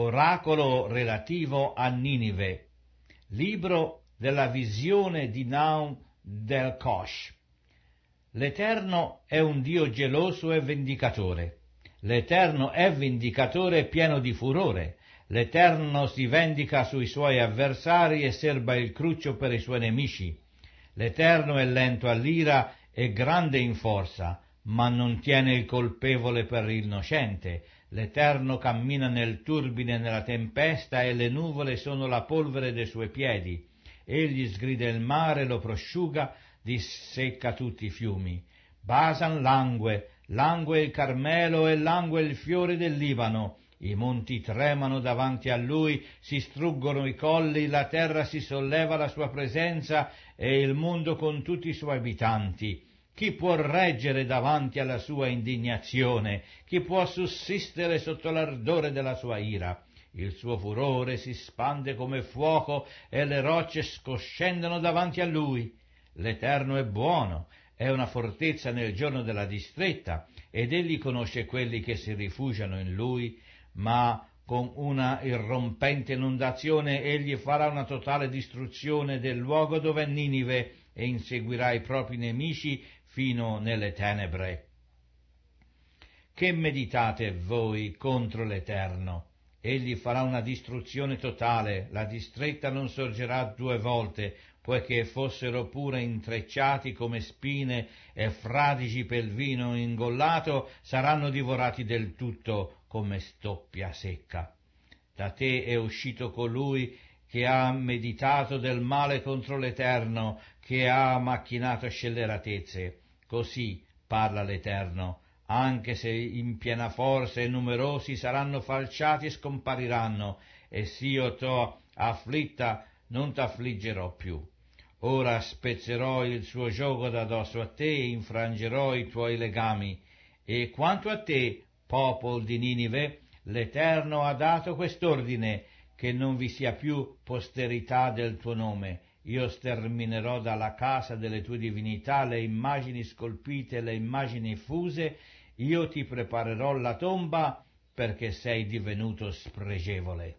Oracolo relativo a Ninive. Libro della visione di Naum del Kosh. L'Eterno è un Dio geloso e vendicatore. L'Eterno è vendicatore pieno di furore. L'Eterno si vendica sui suoi avversari e serba il cruccio per i suoi nemici. L'Eterno è lento all'ira e grande in forza ma non tiene il colpevole per l'innocente. L'Eterno cammina nel turbine e nella tempesta e le nuvole sono la polvere dei suoi piedi. Egli sgrida il mare, lo prosciuga, dissecca tutti i fiumi. Basan langue, langue il Carmelo e langue il fiore del Libano. I monti tremano davanti a lui, si struggono i colli, la terra si solleva alla sua presenza e il mondo con tutti i suoi abitanti chi può reggere davanti alla sua indignazione? Chi può sussistere sotto l'ardore della sua ira? Il suo furore si spande come fuoco e le rocce scoscendono davanti a lui. L'Eterno è buono, è una fortezza nel giorno della distretta, ed egli conosce quelli che si rifugiano in lui, ma con una irrompente inondazione egli farà una totale distruzione del luogo dove è Ninive e inseguirà i propri nemici fino nelle tenebre. Che meditate voi contro l'Eterno? Egli farà una distruzione totale, la distretta non sorgerà due volte, poiché fossero pure intrecciati come spine e fradici pel vino ingollato, saranno divorati del tutto come stoppia secca. Da te è uscito colui che ha meditato del male contro l'Eterno, che ha macchinato scelleratezze. Così parla l'Eterno, anche se in piena forza e numerosi saranno falciati e scompariranno, e s'io t'ho afflitta non t'affliggerò più. Ora spezzerò il suo gioco da dosso a te e infrangerò i tuoi legami. E quanto a te, popol di Ninive, l'Eterno ha dato quest'ordine, che non vi sia più posterità del tuo nome. Io sterminerò dalla casa delle tue divinità le immagini scolpite, le immagini fuse, io ti preparerò la tomba perché sei divenuto spregevole.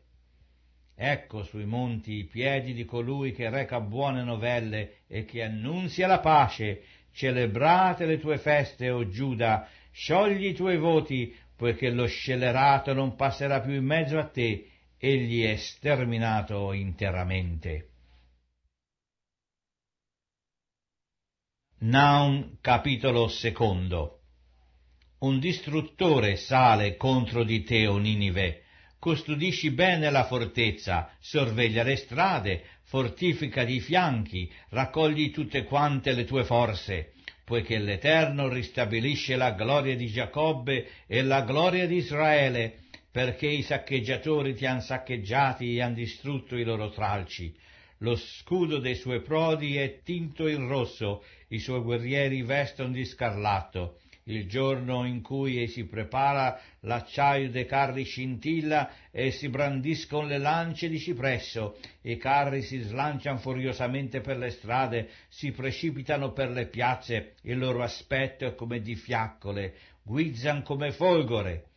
Ecco sui monti i piedi di colui che reca buone novelle e che annunzia la pace. Celebrate le tue feste, o Giuda, sciogli i tuoi voti, poiché lo scelerato non passerà più in mezzo a te egli è sterminato interamente. Naum capitolo secondo Un distruttore sale contro di te, o Ninive, custodisci bene la fortezza, sorveglia le strade, fortifica i fianchi, raccogli tutte quante le tue forze, poiché l'Eterno ristabilisce la gloria di Giacobbe e la gloria di Israele, perché i saccheggiatori ti han saccheggiati e han distrutto i loro tralci. Lo scudo dei suoi prodi è tinto in rosso, i suoi guerrieri vestono di scarlatto. Il giorno in cui si prepara l'acciaio dei carri scintilla e si brandiscono le lance di cipresso, i carri si slanciano furiosamente per le strade, si precipitano per le piazze, il loro aspetto è come di fiaccole, guizzano come folgore.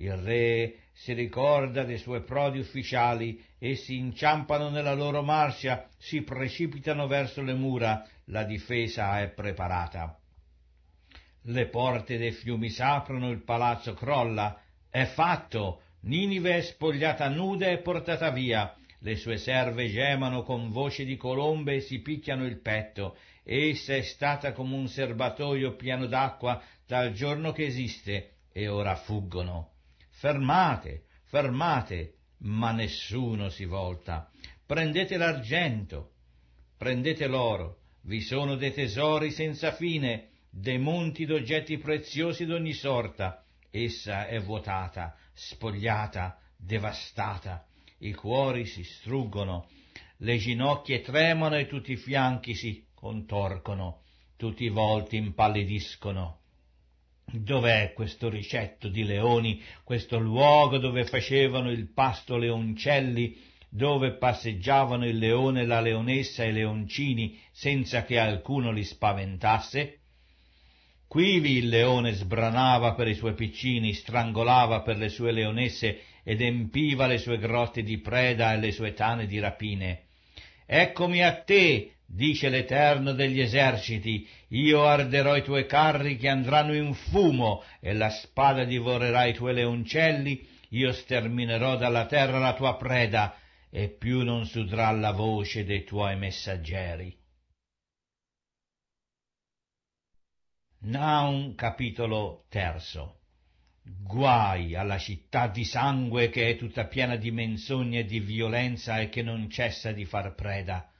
Il re si ricorda dei suoi prodi ufficiali, essi inciampano nella loro marcia, si precipitano verso le mura, la difesa è preparata. Le porte dei fiumi s'aprono, il palazzo crolla. È fatto! Ninive è spogliata nuda e portata via. Le sue serve gemano con voce di colombe e si picchiano il petto. Essa è stata come un serbatoio pieno d'acqua dal giorno che esiste e ora fuggono fermate, fermate, ma nessuno si volta. Prendete l'argento, prendete l'oro, vi sono dei tesori senza fine, dei monti d'oggetti preziosi d'ogni sorta. Essa è vuotata, spogliata, devastata. I cuori si struggono, le ginocchia tremano e tutti i fianchi si contorcono, tutti i volti impallidiscono. Dov'è questo ricetto di leoni, questo luogo dove facevano il pasto leoncelli, dove passeggiavano il leone, la leonessa e i leoncini senza che alcuno li spaventasse? Quivi il leone sbranava per i suoi piccini, strangolava per le sue leonesse ed empiva le sue grotte di preda e le sue tane di rapine. Eccomi a te, Dice l'Eterno degli eserciti, io arderò i tuoi carri che andranno in fumo, e la spada divorerà i tuoi leoncelli, io sterminerò dalla terra la tua preda, e più non sudrà la voce dei tuoi messaggeri. Naum capitolo terzo Guai alla città di sangue che è tutta piena di menzogne e di violenza e che non cessa di far preda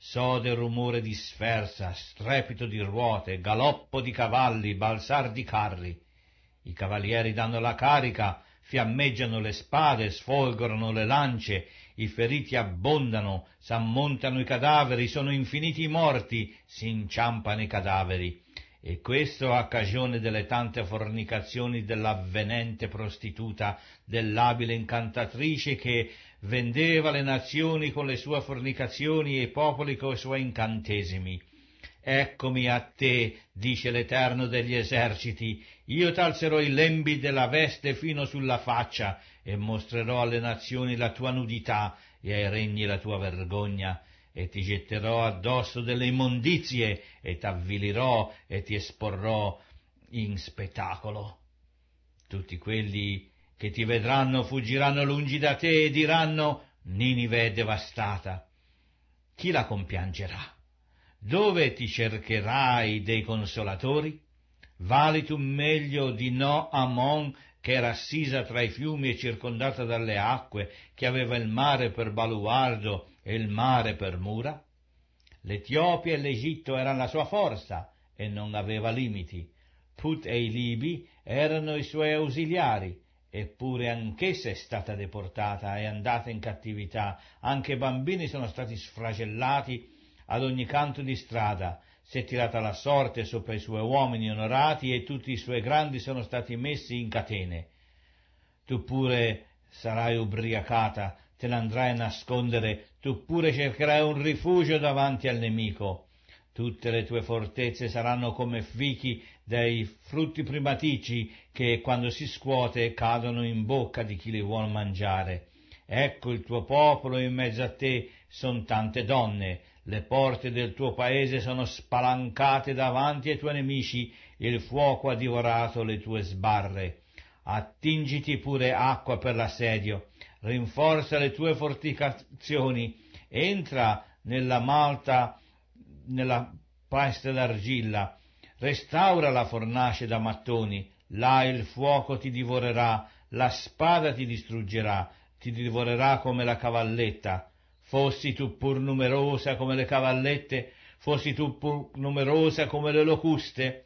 sode rumore di sferza, strepito di ruote, galoppo di cavalli, balzar di carri. I cavalieri danno la carica, fiammeggiano le spade, sfolgorano le lance, i feriti abbondano, s'ammontano i cadaveri, sono infiniti i morti, si inciampano i cadaveri e questo a cagione delle tante fornicazioni dell'avvenente prostituta, dell'abile incantatrice che vendeva le nazioni con le sue fornicazioni e i popoli coi suoi incantesimi. Eccomi a te, dice l'Eterno degli eserciti, io t'alzerò i lembi della veste fino sulla faccia e mostrerò alle nazioni la tua nudità e ai regni la tua vergogna e ti getterò addosso delle immondizie e t'avvilirò e ti esporrò in spettacolo. Tutti quelli che ti vedranno fuggiranno lungi da te e diranno Ninive è devastata. Chi la compiangerà? Dove ti cercherai dei consolatori? Vali tu meglio di No Amon che era assisa tra i fiumi e circondata dalle acque, che aveva il mare per baluardo e il mare per mura. L'Etiopia e l'Egitto erano la sua forza e non aveva limiti. Put e i Libi erano i suoi ausiliari, eppure anch'essa è stata deportata e andata in cattività, anche i bambini sono stati sfragellati ad ogni canto di strada, si è tirata la sorte sopra i suoi uomini onorati e tutti i suoi grandi sono stati messi in catene. Tu pure sarai ubriacata te l'andrai a nascondere, tu pure cercherai un rifugio davanti al nemico. Tutte le tue fortezze saranno come fichi dei frutti primatici che quando si scuote cadono in bocca di chi li vuol mangiare. Ecco il tuo popolo in mezzo a te sono tante donne, le porte del tuo paese sono spalancate davanti ai tuoi nemici, il fuoco ha divorato le tue sbarre. Attingiti pure acqua per l'assedio, rinforza le tue fortificazioni, entra nella malta, nella pasta d'argilla, restaura la fornace da mattoni, là il fuoco ti divorerà, la spada ti distruggerà, ti divorerà come la cavalletta. Fossi tu pur numerosa come le cavallette, fossi tu pur numerosa come le locuste,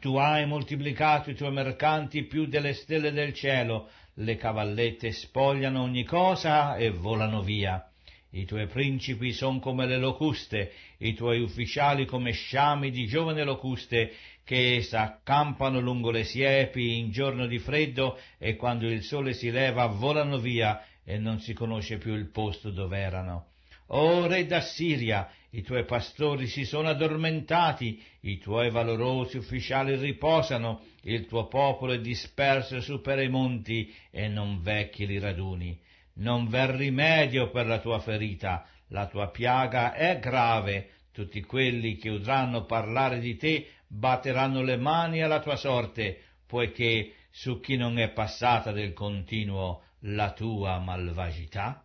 tu hai moltiplicato i tuoi mercanti più delle stelle del cielo, le cavallette spogliano ogni cosa e volano via. I tuoi principi son come le locuste, i tuoi ufficiali come sciami di giovani locuste che s'accampano lungo le siepi in giorno di freddo e quando il sole si leva volano via e non si conosce più il posto dove erano. O re d'Assiria, i tuoi pastori si sono addormentati, i tuoi valorosi ufficiali riposano, il tuo popolo è disperso su per i monti e non vecchi li raduni. Non v'è rimedio per la tua ferita, la tua piaga è grave, tutti quelli che udranno parlare di te batteranno le mani alla tua sorte, poiché su chi non è passata del continuo la tua malvagità?